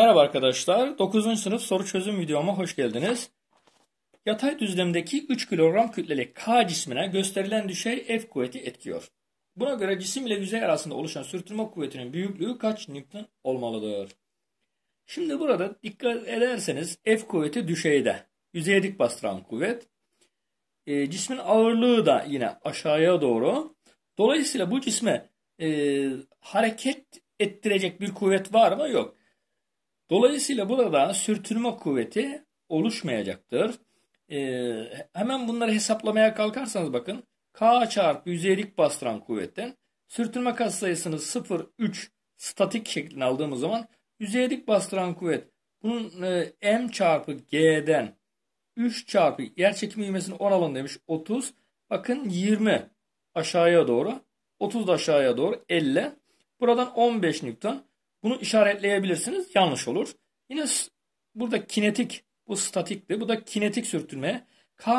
Merhaba arkadaşlar. 9. sınıf soru çözüm videoma hoş geldiniz. Yatay düzlemdeki 3 kilogram kütleli K cismine gösterilen düşey F kuvveti etkiyor. Buna göre cisim ile yüzey arasında oluşan sürtünme kuvvetinin büyüklüğü kaç newton olmalıdır? Şimdi burada dikkat ederseniz F kuvveti düşeyde. Yüzeye dik bastıran kuvvet. E, cismin ağırlığı da yine aşağıya doğru. Dolayısıyla bu cisme e, hareket ettirecek bir kuvvet var mı? Yok. Dolayısıyla burada sürtünme kuvveti oluşmayacaktır. Ee, hemen bunları hesaplamaya kalkarsanız bakın K çarpı yüzeylik bastıran kuvvetten sürtünme katsayısını 0, 3 statik şeklinde aldığımız zaman yüzeylik bastıran kuvvet bunun e, M çarpı G'den 3 çarpı yer çekimi ivmesinin 10 alın demiş 30. Bakın 20 aşağıya doğru 30 da aşağıya doğru 50. Buradan 15 Newton. Bunu işaretleyebilirsiniz. Yanlış olur. Yine burada kinetik bu statikti. Bu da kinetik sürtünme. K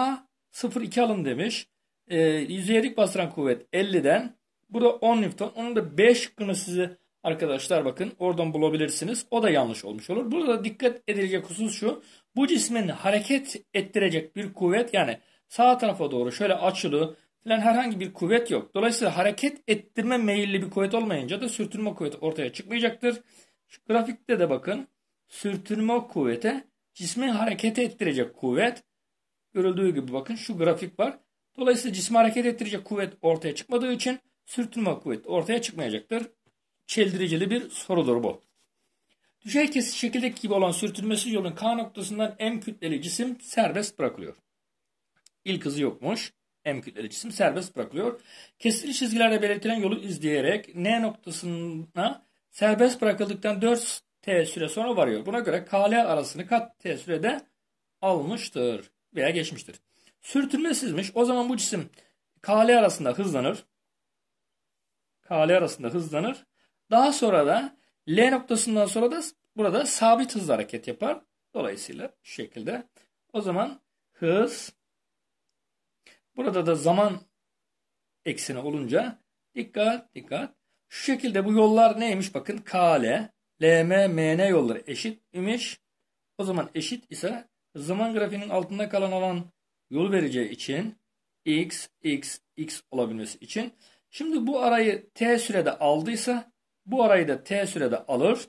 0,2 alın demiş. E, ee, yüzeylik bastıran kuvvet 50'den. Burada 10 Newton. Onun da 5 kını size arkadaşlar bakın oradan bulabilirsiniz. O da yanlış olmuş olur. Burada dikkat edilecek husus şu. Bu cismin hareket ettirecek bir kuvvet yani sağ tarafa doğru şöyle açılı filan herhangi bir kuvvet yok. Dolayısıyla hareket ettirme meyilli bir kuvvet olmayınca da sürtünme kuvveti ortaya çıkmayacaktır. Şu grafikte de bakın sürtünme kuvvete cismi hareket ettirecek kuvvet görüldüğü gibi bakın şu grafik var. Dolayısıyla cismi hareket ettirecek kuvvet ortaya çıkmadığı için sürtünme kuvveti ortaya çıkmayacaktır. Çeldiricili bir sorudur bu. Düşey kesit şekildeki gibi olan sürtünmesiz yolun K noktasından M kütleli cisim serbest bırakılıyor. İlk hızı yokmuş. M kütleli cisim serbest bırakılıyor. Kesili çizgilerle belirtilen yolu izleyerek N noktasına serbest bırakıldıktan 4 T süre sonra varıyor. Buna göre KL arasını kat T sürede almıştır veya geçmiştir. Sürtünmesizmiş. O zaman bu cisim KL arasında hızlanır. KL arasında hızlanır. Daha sonra da L noktasından sonra da burada sabit hızla hareket yapar. Dolayısıyla şu şekilde. O zaman hız Burada da zaman ekseni olunca dikkat dikkat. Şu şekilde bu yollar neymiş bakın. Kale, LM, MN yolları eşit imiş. O zaman eşit ise zaman grafiğinin altında kalan alan yol vereceği için x, x, x olabilmesi için. Şimdi bu arayı t sürede aldıysa bu arayı da t sürede alır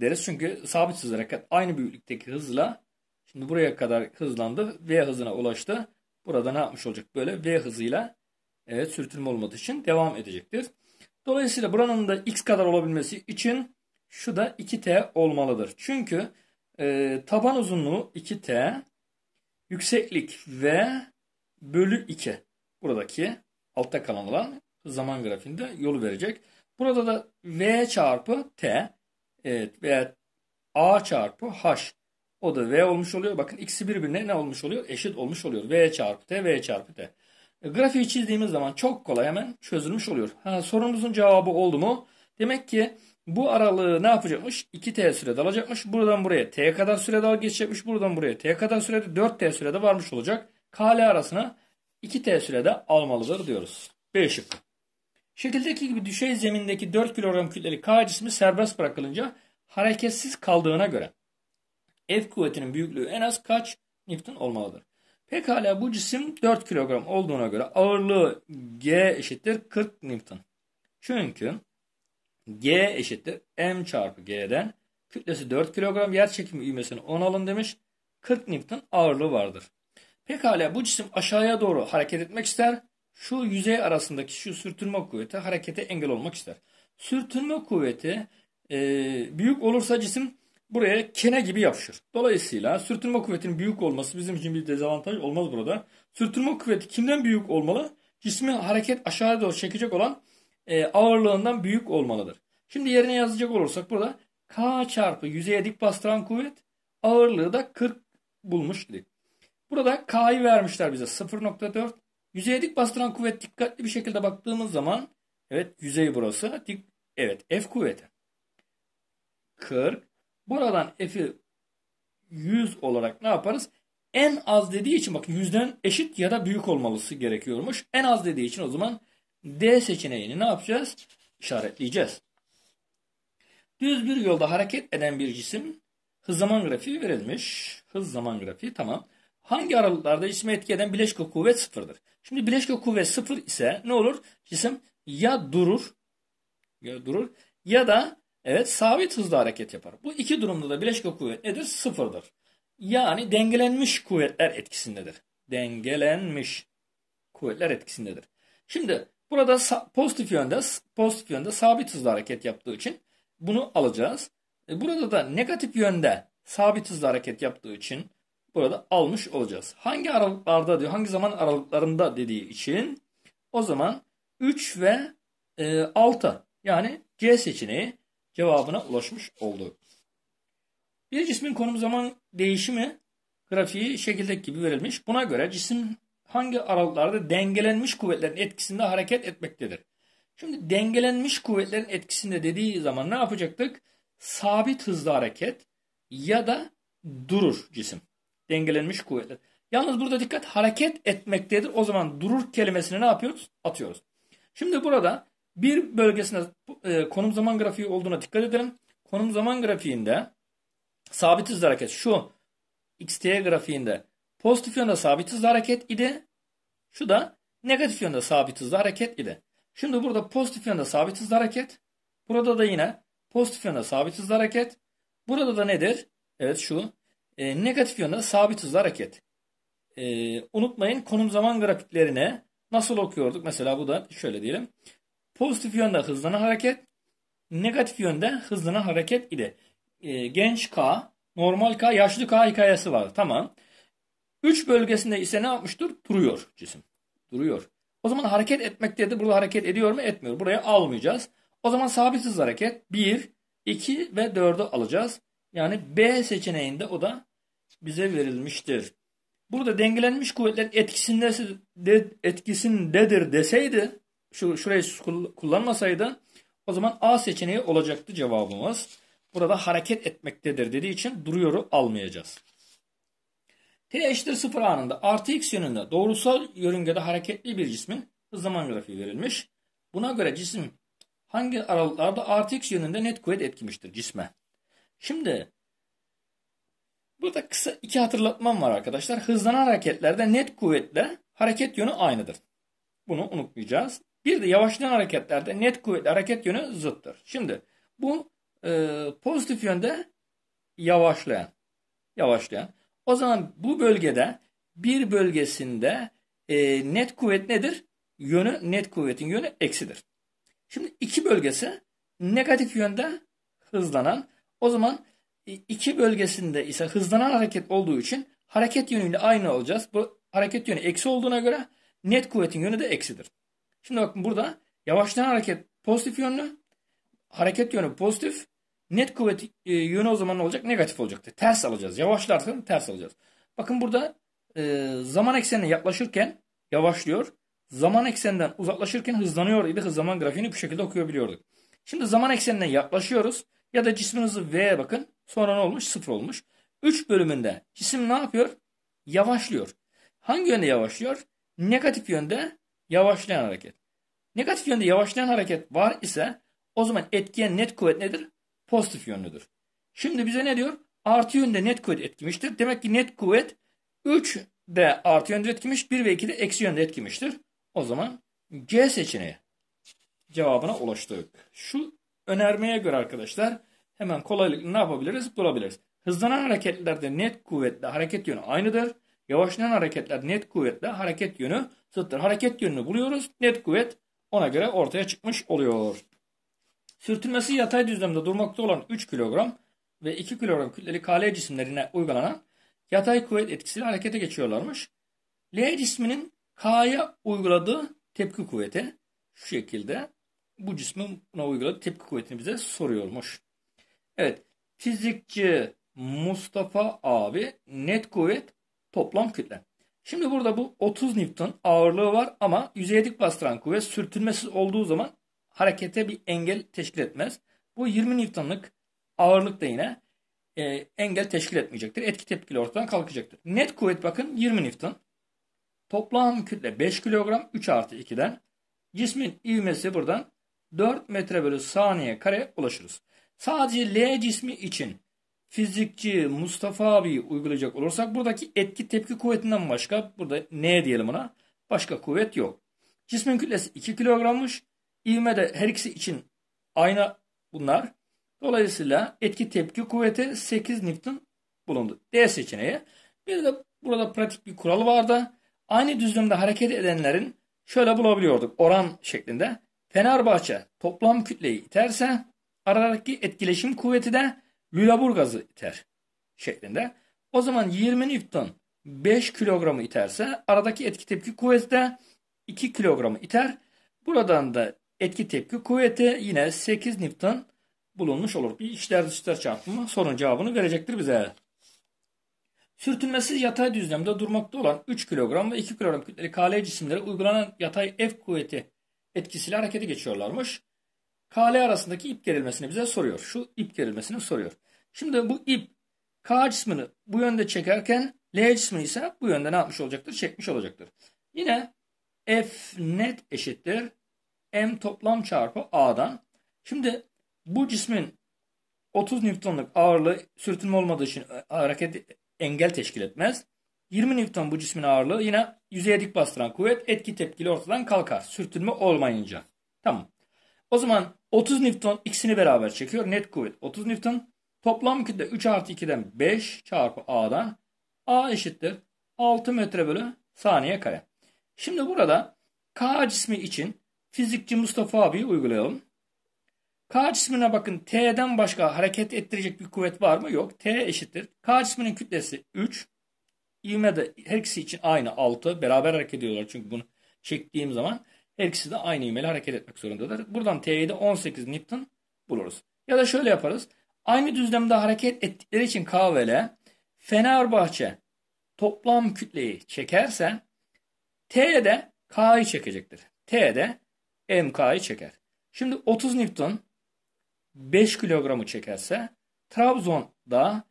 deriz. Çünkü sabit hızla aynı büyüklükteki hızla şimdi buraya kadar hızlandı. V hızına ulaştı. Burada ne yapmış olacak? Böyle V hızıyla evet, sürtünme olmadığı için devam edecektir. Dolayısıyla buranın da X kadar olabilmesi için şu da 2T olmalıdır. Çünkü e, taban uzunluğu 2T, yükseklik V bölü 2. Buradaki altta kalan olan zaman grafiğinde yolu verecek. Burada da V çarpı T evet, veya A çarpı H o da V olmuş oluyor. Bakın ikisi birbirine ne olmuş oluyor? Eşit olmuş oluyor. V çarpı T, V çarpı T. E, grafiği çizdiğimiz zaman çok kolay hemen çözülmüş oluyor. Ha, sorumuzun cevabı oldu mu? Demek ki bu aralığı ne yapacakmış? 2T sürede alacakmış. Buradan buraya T kadar sürede al geçecekmiş. Buradan buraya T kadar sürede 4T sürede varmış olacak. KL arasına 2T sürede almalıdır diyoruz. B şıkkı. Şekildeki gibi düşey zemindeki 4 kilogram kütleli K cismi serbest bırakılınca hareketsiz kaldığına göre F kuvvetinin büyüklüğü en az kaç Newton olmalıdır? Pekala bu cisim 4 kilogram olduğuna göre ağırlığı G eşittir 40 Newton. Çünkü G eşittir M çarpı G'den kütlesi 4 kilogram yer çekimi ivmesini 10 alın demiş. 40 Newton ağırlığı vardır. Pekala bu cisim aşağıya doğru hareket etmek ister. Şu yüzey arasındaki şu sürtünme kuvveti harekete engel olmak ister. Sürtünme kuvveti e, büyük olursa cisim buraya kene gibi yapışır. Dolayısıyla sürtünme kuvvetinin büyük olması bizim için bir dezavantaj olmaz burada. Sürtünme kuvveti kimden büyük olmalı? Cismi hareket aşağıya doğru çekecek olan e, ağırlığından büyük olmalıdır. Şimdi yerine yazacak olursak burada K çarpı yüzeye dik bastıran kuvvet ağırlığı da 40 bulmuş dedik. Burada K'yı vermişler bize 0.4. Yüzeye dik bastıran kuvvet dikkatli bir şekilde baktığımız zaman evet yüzey burası. Dik, evet F kuvveti. 40 Buradan f'i 100 olarak ne yaparız? En az dediği için bak yüzden eşit ya da büyük olmalısı gerekiyormuş. En az dediği için o zaman D seçeneğini ne yapacağız? İşaretleyeceğiz. Düz bir yolda hareket eden bir cisim hız zaman grafiği verilmiş. Hız zaman grafiği tamam. Hangi aralıklarda cisme etki eden bileşke kuvvet sıfırdır? Şimdi bileşke kuvvet sıfır ise ne olur? Cisim ya durur ya durur ya da Evet sabit hızda hareket yapar. Bu iki durumda da bileşik kuvvet nedir? Sıfırdır. Yani dengelenmiş kuvvetler etkisindedir. Dengelenmiş kuvvetler etkisindedir. Şimdi burada pozitif yönde pozitif yönde sabit hızla hareket yaptığı için bunu alacağız. E, burada da negatif yönde sabit hızla hareket yaptığı için burada almış olacağız. Hangi aralıklarda diyor, hangi zaman aralıklarında dediği için o zaman 3 ve 6 e, yani C seçeneği cevabına ulaşmış oldu. Bir cismin konum zaman değişimi grafiği şekildeki gibi verilmiş. Buna göre cisim hangi aralıklarda dengelenmiş kuvvetlerin etkisinde hareket etmektedir. Şimdi dengelenmiş kuvvetlerin etkisinde dediği zaman ne yapacaktık? Sabit hızlı hareket ya da durur cisim. Dengelenmiş kuvvetler. Yalnız burada dikkat hareket etmektedir. O zaman durur kelimesini ne yapıyoruz? Atıyoruz. Şimdi burada bir bölgesine e, konum zaman grafiği olduğuna dikkat edelim. Konum zaman grafiğinde sabit hızlı hareket şu XT grafiğinde pozitif yönde sabit hızlı hareket idi. Şu da negatif yönde sabit hızlı hareket idi. Şimdi burada pozitif yönde sabit hızlı hareket. Burada da yine pozitif yönde sabit hızlı hareket. Burada da nedir? Evet şu e, negatif yönde sabit hızlı hareket. E, unutmayın konum zaman grafiklerini nasıl okuyorduk? Mesela bu da şöyle diyelim. Pozitif yönde hızlanan hareket, negatif yönde hızlanan hareket ile ee, e, genç K, normal K, yaşlı K hikayesi var. Tamam. Üç bölgesinde ise ne yapmıştır? Duruyor cisim. Duruyor. O zaman hareket etmek dedi. Burada hareket ediyor mu? Etmiyor. Buraya almayacağız. O zaman sabit hız hareket 1, 2 ve 4'ü alacağız. Yani B seçeneğinde o da bize verilmiştir. Burada dengelenmiş kuvvetler etkisinde, etkisindedir deseydi şu şurayı kullanmasaydı o zaman A seçeneği olacaktı cevabımız. Burada hareket etmektedir dediği için duruyoru almayacağız. T eşittir 0 anında artı x yönünde doğrusal yörüngede hareketli bir cismin zaman grafiği verilmiş. Buna göre cisim hangi aralıklarda artı x yönünde net kuvvet etkimiştir cisme. Şimdi burada kısa iki hatırlatmam var arkadaşlar. Hızlanan hareketlerde net kuvvetle hareket yönü aynıdır. Bunu unutmayacağız. Bir de yavaşlayan hareketlerde net kuvvetli hareket yönü zıttır. Şimdi bu e, pozitif yönde yavaşlayan. Yavaşlayan. O zaman bu bölgede bir bölgesinde e, net kuvvet nedir? Yönü net kuvvetin yönü eksidir. Şimdi iki bölgesi negatif yönde hızlanan. O zaman iki bölgesinde ise hızlanan hareket olduğu için hareket yönüyle aynı olacağız. Bu hareket yönü eksi olduğuna göre net kuvvetin yönü de eksidir. Şimdi bakın burada yavaşlayan hareket pozitif yönlü. Hareket yönü pozitif. Net kuvvet e, yönü o zaman ne olacak? Negatif olacaktı. Ters alacağız. Yavaşlarken ters alacağız. Bakın burada e, zaman eksenine yaklaşırken yavaşlıyor. Zaman ekseninden uzaklaşırken hızlanıyor idi. Hız zaman grafiğini bu şekilde okuyabiliyorduk. Şimdi zaman eksenine yaklaşıyoruz. Ya da cismin hızı V'ye bakın. Sonra ne olmuş? Sıfır olmuş. 3 bölümünde cisim ne yapıyor? Yavaşlıyor. Hangi yönde yavaşlıyor? Negatif yönde Yavaşlayan hareket. Negatif yönde yavaşlayan hareket var ise o zaman etkiyen net kuvvet nedir? Pozitif yönlüdür. Şimdi bize ne diyor? Artı yönde net kuvvet etkimiştir. Demek ki net kuvvet 3 de artı yönde etkimiş, 1 ve 2 de eksi yönde etkimiştir. O zaman C seçeneği cevabına ulaştık. Şu önermeye göre arkadaşlar hemen kolaylıkla ne yapabiliriz? Bulabiliriz. Hızlanan hareketlerde net kuvvetle hareket yönü aynıdır. Yavaşlanan hareketler net kuvvetle hareket yönü zıtların hareket yönünü buluyoruz. Net kuvvet ona göre ortaya çıkmış oluyor. Sürtünmesi yatay düzlemde durmakta olan 3 kilogram ve 2 kilogram kütleli KL cisimlerine uygulanan yatay kuvvet etkisiyle harekete geçiyorlarmış. L cisminin K'ya uyguladığı tepki kuvveti şu şekilde bu cismin buna uyguladığı tepki kuvvetini bize soruyormuş. Evet fizikçi Mustafa abi net kuvvet toplam kütle. Şimdi burada bu 30 Newton ağırlığı var ama yüzeye dik bastıran kuvvet sürtünmesiz olduğu zaman harekete bir engel teşkil etmez. Bu 20 Newton'lık ağırlık da yine e, engel teşkil etmeyecektir. Etki tepkili ortadan kalkacaktır. Net kuvvet bakın 20 Newton. Toplam kütle 5 kilogram 3 artı 2'den. Cismin ivmesi buradan 4 metre bölü saniye kare ulaşırız. Sadece L cismi için fizikçi Mustafa abi uygulayacak olursak buradaki etki tepki kuvvetinden başka burada ne diyelim ona başka kuvvet yok. Cismin kütlesi 2 kilogrammış. İvme de her ikisi için aynı bunlar. Dolayısıyla etki tepki kuvveti 8 Newton bulundu. D seçeneği. Bir de burada pratik bir kural vardı. Aynı düzlemde hareket edenlerin şöyle bulabiliyorduk oran şeklinde. Fenerbahçe toplam kütleyi iterse aradaki etkileşim kuvveti de Lüleburgaz'ı iter şeklinde. O zaman 20 Newton 5 kilogramı iterse aradaki etki tepki kuvveti de 2 kilogramı iter. Buradan da etki tepki kuvveti yine 8 Newton bulunmuş olur. Bir içler dışlar çarpımı sorunun cevabını verecektir bize. Sürtünmesiz yatay düzlemde durmakta olan 3 kilogram ve 2 kilogram kütleli KL cisimleri uygulanan yatay F kuvveti etkisiyle harekete geçiyorlarmış. KL arasındaki ip gerilmesini bize soruyor. Şu ip gerilmesini soruyor. Şimdi bu ip K cismini bu yönde çekerken L cismini ise bu yönde ne yapmış olacaktır? Çekmiş olacaktır. Yine F net eşittir M toplam çarpı A'dan. Şimdi bu cismin 30 Newton'luk ağırlığı sürtünme olmadığı için e, hareket engel teşkil etmez. 20 Newton bu cismin ağırlığı yine yüzeye dik bastıran kuvvet etki tepkili ortadan kalkar. Sürtünme olmayınca. Tamam. O zaman 30 Newton ikisini beraber çekiyor. Net kuvvet 30 Newton. Toplam kütle 3 artı 2'den 5 çarpı A'dan. A eşittir 6 metre bölü saniye kare. Şimdi burada K cismi için fizikçi Mustafa abi uygulayalım. K cismine bakın T'den başka hareket ettirecek bir kuvvet var mı? Yok. T eşittir. K cisminin kütlesi 3. İvme de her ikisi için aynı 6. Beraber hareket ediyorlar çünkü bunu çektiğim zaman. Her ikisi de aynı ivmeyle hareket etmek zorundadır. Buradan T'ye de 18 Newton buluruz. Ya da şöyle yaparız. Aynı düzlemde hareket ettikleri için K ve L Fenerbahçe toplam kütleyi çekerse T'de de K'yı çekecektir. T'de de MK'yı çeker. Şimdi 30 Newton 5 kilogramı çekerse Trabzon'da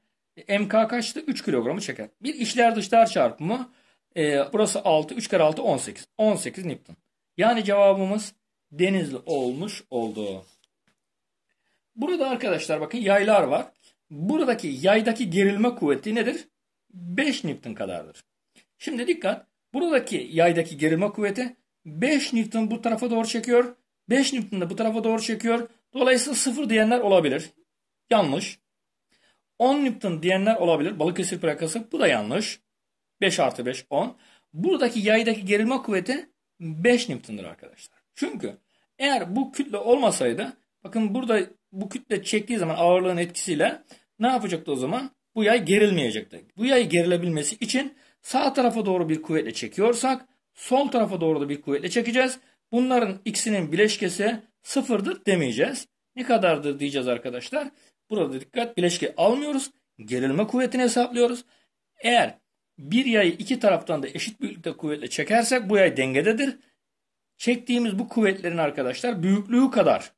MK kaçtı? 3 kilogramı çeker. Bir işler dışlar çarpımı e, burası 6 3 kere 6 18. 18 Newton. Yani cevabımız Denizli olmuş oldu. Burada arkadaşlar bakın yaylar var. Buradaki yaydaki gerilme kuvveti nedir? 5 Newton kadardır. Şimdi dikkat. Buradaki yaydaki gerilme kuvveti 5 Newton bu tarafa doğru çekiyor. 5 Newton da bu tarafa doğru çekiyor. Dolayısıyla 0 diyenler olabilir. Yanlış. 10 Newton diyenler olabilir. Balıkesir plakası bu da yanlış. 5 artı 5 10. Buradaki yaydaki gerilme kuvveti 5 Newton'dur arkadaşlar. Çünkü eğer bu kütle olmasaydı bakın burada bu kütle çektiği zaman ağırlığın etkisiyle ne yapacaktı o zaman? Bu yay gerilmeyecekti. Bu yay gerilebilmesi için sağ tarafa doğru bir kuvvetle çekiyorsak sol tarafa doğru da bir kuvvetle çekeceğiz. Bunların ikisinin bileşkesi sıfırdır demeyeceğiz. Ne kadardır diyeceğiz arkadaşlar. Burada dikkat bileşke almıyoruz. Gerilme kuvvetini hesaplıyoruz. Eğer bir yayı iki taraftan da eşit büyüklükte kuvvetle çekersek bu yay dengededir. Çektiğimiz bu kuvvetlerin arkadaşlar büyüklüğü kadar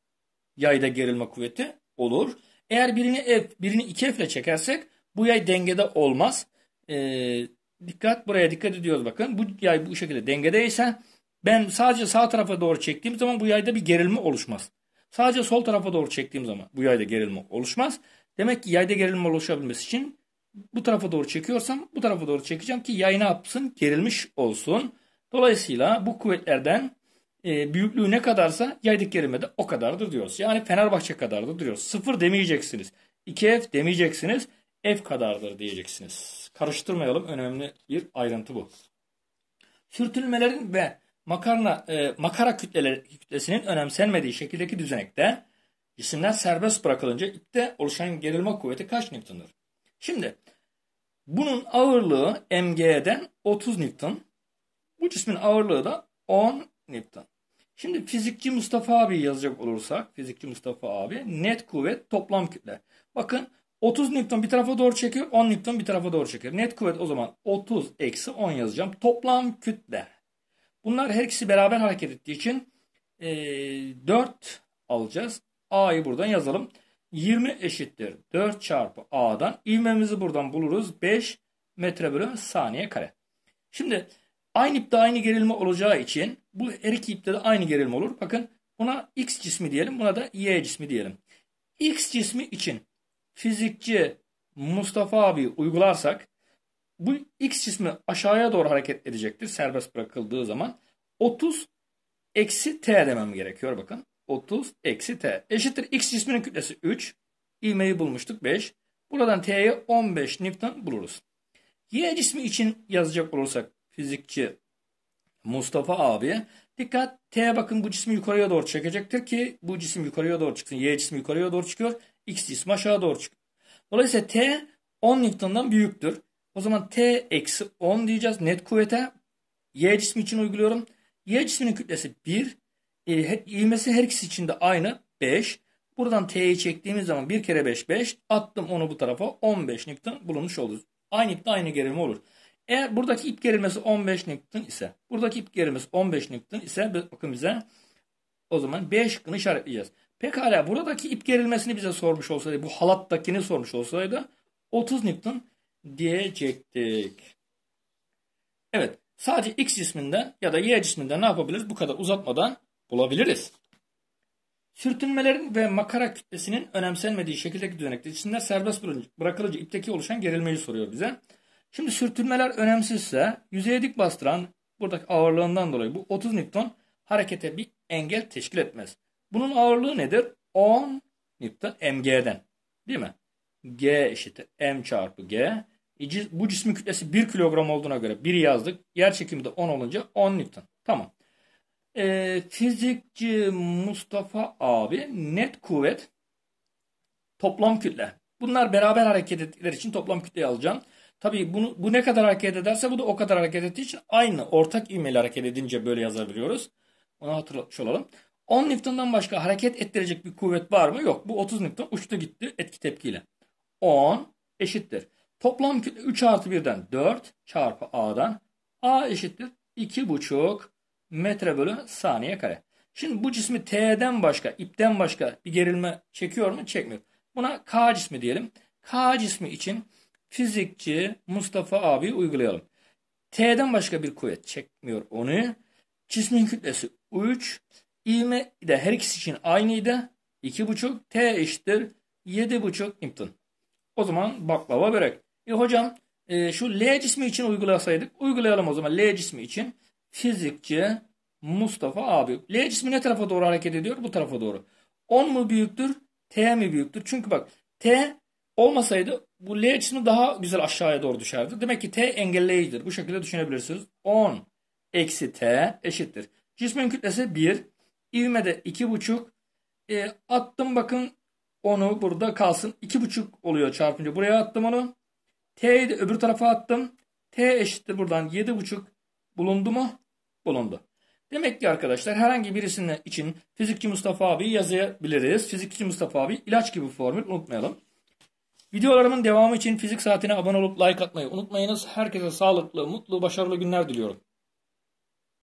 yayda gerilme kuvveti olur. Eğer birini F, birini 2F ile çekersek bu yay dengede olmaz. Ee, dikkat buraya dikkat ediyoruz bakın. Bu yay bu şekilde dengedeyse ben sadece sağ tarafa doğru çektiğim zaman bu yayda bir gerilme oluşmaz. Sadece sol tarafa doğru çektiğim zaman bu yayda gerilme oluşmaz. Demek ki yayda gerilme oluşabilmesi için bu tarafa doğru çekiyorsam bu tarafa doğru çekeceğim ki yay ne yapsın? Gerilmiş olsun. Dolayısıyla bu kuvvetlerden e, büyüklüğü ne kadarsa yaydık gerime de o kadardır diyoruz. Yani Fenerbahçe kadardır diyoruz. Sıfır demeyeceksiniz. 2F demeyeceksiniz. F kadardır diyeceksiniz. Karıştırmayalım. Önemli bir ayrıntı bu. Sürtünmelerin ve makarna e, makara kütleleri, kütlesinin önemsenmediği şekildeki düzenekte cisimler serbest bırakılınca ipte oluşan gerilme kuvveti kaç Newton'dur? Şimdi bunun ağırlığı MG'den 30 Newton. Bu cismin ağırlığı da 10 Newton. Şimdi fizikçi Mustafa abi yazacak olursak, fizikçi Mustafa abi net kuvvet toplam kütle. Bakın 30 Newton bir tarafa doğru çekiyor, 10 Newton bir tarafa doğru çekiyor. Net kuvvet o zaman 30 eksi 10 yazacağım. Toplam kütle. Bunlar her ikisi beraber hareket ettiği için e, 4 alacağız. A'yı buradan yazalım. 20 eşittir 4 çarpı A'dan ivmemizi buradan buluruz. 5 metre bölü saniye kare. Şimdi aynı ipte aynı gerilme olacağı için bu her iki ipte de aynı gerilme olur. Bakın buna X cismi diyelim buna da Y cismi diyelim. X cismi için fizikçi Mustafa abi uygularsak bu X cismi aşağıya doğru hareket edecektir serbest bırakıldığı zaman. 30 eksi T demem gerekiyor bakın. 30 eksi t eşittir x cisminin kütlesi 3. İvmeyi bulmuştuk 5. Buradan t'ye 15 Newton buluruz. Y cismi için yazacak olursak fizikçi Mustafa abi dikkat T bakın bu cismi yukarıya doğru çekecektir ki bu cisim yukarıya doğru çıksın. Y cismi yukarıya doğru çıkıyor. X cismi aşağı doğru çıkıyor. Dolayısıyla T 10 Newton'dan büyüktür. O zaman T eksi 10 diyeceğiz net kuvvete. Y cismi için uyguluyorum. Y cisminin kütlesi 1 e, ilmesi her ikisi için de aynı 5. Buradan T'yi çektiğimiz zaman 1 kere 5 5. Attım onu bu tarafa 15 Newton bulunmuş olur. Aynı ipte aynı gerilme olur. Eğer buradaki ip gerilmesi 15 Newton ise buradaki ip gerilmesi 15 Newton ise bakın bize o zaman B şıkkını işaretleyeceğiz. Pekala buradaki ip gerilmesini bize sormuş olsaydı bu halattakini sormuş olsaydı 30 Newton diyecektik. Evet sadece X cisminden ya da Y cisminden ne yapabiliriz? Bu kadar uzatmadan bulabiliriz. Sürtünmelerin ve makara kütlesinin önemsenmediği şekildeki düzenekte cisimler serbest bırakılınca ipteki oluşan gerilmeyi soruyor bize. Şimdi sürtünmeler önemsizse yüzeye dik bastıran buradaki ağırlığından dolayı bu 30 Newton harekete bir engel teşkil etmez. Bunun ağırlığı nedir? 10 Newton mg'den değil mi? G eşittir m çarpı g. E, bu cismin kütlesi 1 kilogram olduğuna göre 1 yazdık. Yer çekimi de 10 olunca 10 Newton. Tamam e, fizikçi Mustafa abi net kuvvet toplam kütle. Bunlar beraber hareket ettikleri için toplam kütleyi alacağım. Tabii bunu, bu ne kadar hareket ederse bu da o kadar hareket ettiği için aynı ortak ivmeyle hareket edince böyle yazabiliyoruz. Onu hatırlatmış olalım. 10 Newton'dan başka hareket ettirecek bir kuvvet var mı? Yok. Bu 30 Newton uçtu gitti etki tepkiyle. 10 eşittir. Toplam kütle 3 artı 1'den 4 çarpı A'dan. A eşittir 2,5 metre bölü saniye kare. Şimdi bu cismi T'den başka, ipten başka bir gerilme çekiyor mu? Çekmiyor. Buna K cismi diyelim. K cismi için fizikçi Mustafa abi uygulayalım. T'den başka bir kuvvet çekmiyor onu. Cismin kütlesi 3. İvme de her ikisi için aynıydı. 2,5 T eşittir 7,5 Newton. O zaman baklava börek. E hocam e, şu L cismi için uygulasaydık. Uygulayalım o zaman L cismi için. Fizikçi Mustafa abi. L cismi ne tarafa doğru hareket ediyor? Bu tarafa doğru. 10 mu büyüktür? T mi büyüktür? Çünkü bak T olmasaydı bu L cismi daha güzel aşağıya doğru düşerdi. Demek ki T engelleyicidir. Bu şekilde düşünebilirsiniz. 10 eksi T eşittir. Cismin kütlesi 1. de 2,5. E, attım bakın onu burada kalsın. 2,5 oluyor çarpınca. Buraya attım onu. T'yi de öbür tarafa attım. T eşittir buradan 7,5 bulundu mu? bulundu. Demek ki arkadaşlar herhangi birisinin için fizikçi Mustafa abi yazabiliriz. Fizikçi Mustafa abi ilaç gibi formül unutmayalım. Videolarımın devamı için fizik saatine abone olup like atmayı unutmayınız. Herkese sağlıklı, mutlu, başarılı günler diliyorum.